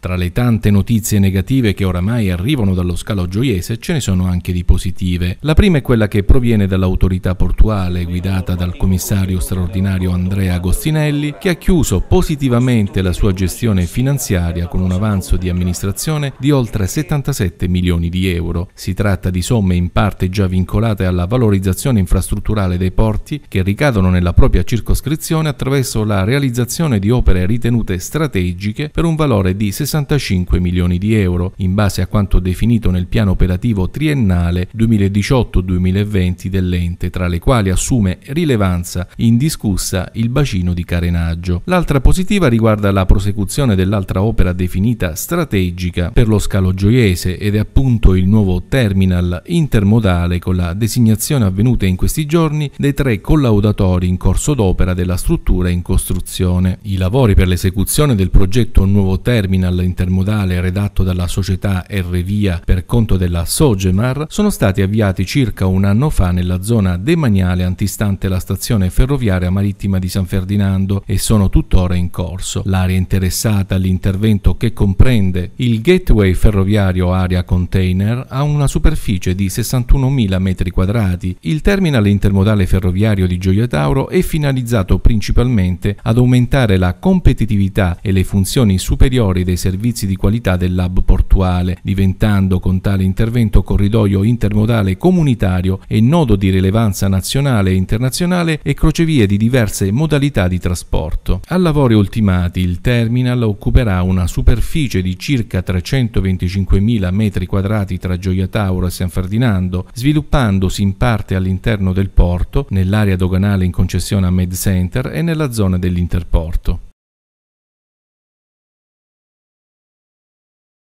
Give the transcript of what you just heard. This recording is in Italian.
Tra le tante notizie negative che oramai arrivano dallo scalo gioiese ce ne sono anche di positive. La prima è quella che proviene dall'autorità portuale guidata dal commissario straordinario Andrea Agostinelli che ha chiuso positivamente la sua gestione finanziaria con un avanzo di amministrazione di oltre 77 milioni di euro. Si tratta di somme in parte già vincolate alla valorizzazione infrastrutturale dei porti che ricadono nella propria circoscrizione attraverso la realizzazione di opere ritenute strategiche per un valore di 60 65 milioni di euro, in base a quanto definito nel piano operativo triennale 2018-2020 dell'ente, tra le quali assume rilevanza indiscussa il bacino di carenaggio. L'altra positiva riguarda la prosecuzione dell'altra opera definita strategica per lo scalo gioiese ed è appunto il nuovo terminal intermodale con la designazione avvenuta in questi giorni dei tre collaudatori in corso d'opera della struttura in costruzione. I lavori per l'esecuzione del progetto Nuovo Terminal intermodale redatto dalla società R Via per conto della Sogemar sono stati avviati circa un anno fa nella zona demaniale antistante la stazione ferroviaria marittima di San Ferdinando e sono tuttora in corso. L'area interessata all'intervento che comprende il gateway ferroviario area container ha una superficie di 61.000 m2, il terminal intermodale ferroviario di Gioia Tauro è finalizzato principalmente ad aumentare la competitività e le funzioni superiori dei servizi servizi di qualità del hub portuale, diventando con tale intervento corridoio intermodale comunitario e nodo di rilevanza nazionale e internazionale e crocevie di diverse modalità di trasporto. A lavori ultimati il terminal occuperà una superficie di circa 325.000 m2 tra Gioia Tauro e San Ferdinando, sviluppandosi in parte all'interno del porto, nell'area doganale in concessione a Med Center e nella zona dell'interporto.